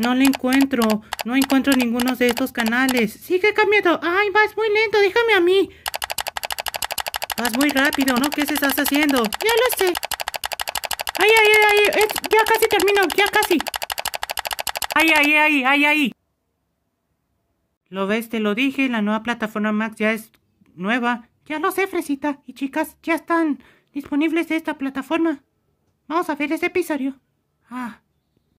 No le encuentro. No encuentro ninguno de estos canales. Sigue cambiando. Ay, vas muy lento. Déjame a mí. Vas muy rápido, ¿no? ¿Qué se estás haciendo? Ya lo sé. Ay, ay, ay, ya casi termino. Ya casi. Ay, ay, ay, ay, ay. Lo ves, te lo dije. La nueva plataforma Max ya es nueva. Ya lo sé, Fresita y chicas, ya están disponibles de esta plataforma. Vamos a ver ese episodio. Ah,